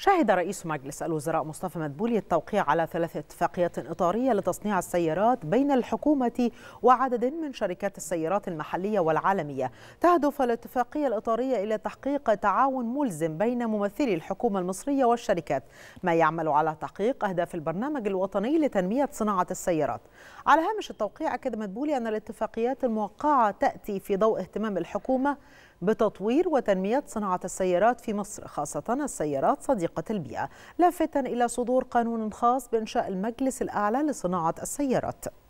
شهد رئيس مجلس الوزراء مصطفى مدبولي التوقيع على ثلاث اتفاقيات إطارية لتصنيع السيارات بين الحكومة وعدد من شركات السيارات المحلية والعالمية تهدف الاتفاقية الإطارية إلى تحقيق تعاون ملزم بين ممثلي الحكومة المصرية والشركات ما يعمل على تحقيق أهداف البرنامج الوطني لتنمية صناعة السيارات على هامش التوقيع أكد مدبولي أن الاتفاقيات الموقعة تأتي في ضوء اهتمام الحكومة بتطوير وتنمية صناعة السيارات في مصر خاصة السيارات صديقة وثيقة البيئة لافتا إلى صدور قانون خاص بإنشاء المجلس الأعلى لصناعة السيارات